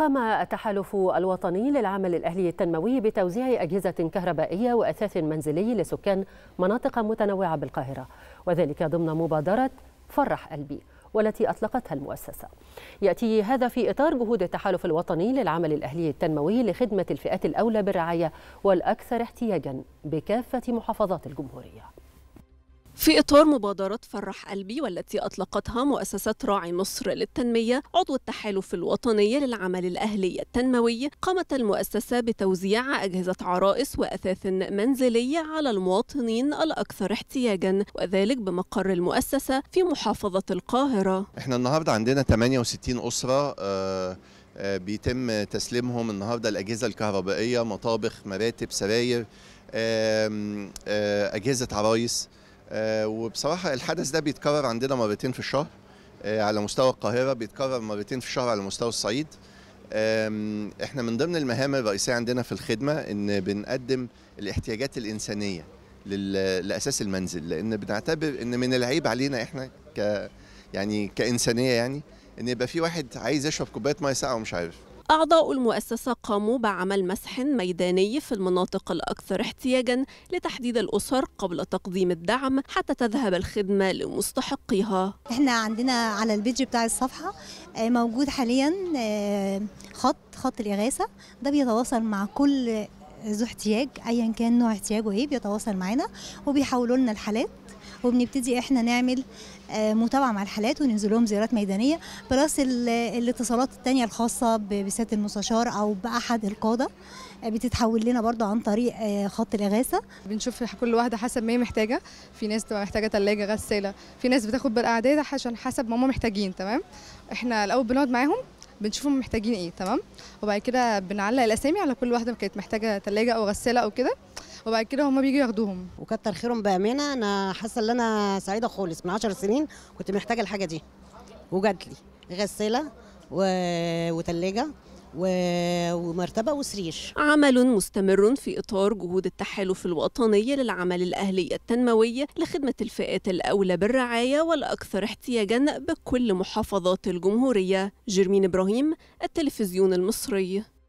قام التحالف الوطني للعمل الأهلي التنموي بتوزيع أجهزة كهربائية وأثاث منزلي لسكان مناطق متنوعة بالقاهرة وذلك ضمن مبادرة فرح قلبي والتي أطلقتها المؤسسة يأتي هذا في إطار جهود التحالف الوطني للعمل الأهلي التنموي لخدمة الفئات الأولى بالرعاية والأكثر احتياجا بكافة محافظات الجمهورية في إطار مبادرة فرح قلبي والتي أطلقتها مؤسسة راعي مصر للتنمية عضو التحالف الوطني للعمل الأهلي التنموي قامت المؤسسة بتوزيع أجهزة عرائس وأثاث منزلية على المواطنين الأكثر احتياجا وذلك بمقر المؤسسة في محافظة القاهرة إحنا النهاردة عندنا 68 أسرة آه، آه، بيتم تسليمهم النهارده الاجهزه الكهربائيه مطابخ مراتب سراير آه، اجهزه عرايس آه، وبصراحه الحدث ده بيتكرر عندنا مرتين في الشهر آه، على مستوى القاهره بيتكرر مرتين في الشهر على مستوى الصعيد احنا من ضمن المهام الرئيسيه عندنا في الخدمه ان بنقدم الاحتياجات الانسانيه لاساس المنزل لان بنعتبر ان من العيب علينا احنا ك يعني كانسانيه يعني ان يبقى في واحد عايز يشرب كوبايه ميه ساقعه ومش عارف أعضاء المؤسسة قاموا بعمل مسح ميداني في المناطق الأكثر احتياجا لتحديد الأسر قبل تقديم الدعم حتى تذهب الخدمة لمستحقيها احنا عندنا على البيج بتاع الصفحة آه، موجود حاليا آه، خط خط الإغاثة ده بيتواصل مع كل ذو احتياج ايا كان نوع احتياجه ايه بيتواصل معانا وبيحولوا لنا الحالات وبنبتدي احنا نعمل آه، متابعه مع الحالات وننزل لهم زيارات ميدانيه بلس الاتصالات الثانيه الخاصه بسياده المستشار او باحد القاده آه، بتتحول لنا برضه عن طريق آه، خط الاغاثه بنشوف كل واحده حسب ما هي محتاجه في ناس بتبقى محتاجه ثلاجه غساله في ناس بتاخد بالاعداد عشان حسب ما هم محتاجين تمام احنا الاول بنقعد معاهم بنشوفهم محتاجين ايه تمام وبعد كده بنعلق الاسامي على كل واحده كانت محتاجه ثلاجه او غساله او كده وبعد كده هم بيجوا ياخدوهم وكتر خيرهم بامانه انا حاسه ان انا سعيده خالص من 10 سنين كنت محتاجه الحاجه دي وجات لي غساله و... وتلاجه ومرتبة وسرير عمل مستمر في إطار جهود التحالف الوطني للعمل الأهلي التنموي لخدمة الفئات الأولى بالرعاية والأكثر احتياجا بكل محافظات الجمهورية جيرمين إبراهيم التلفزيون المصري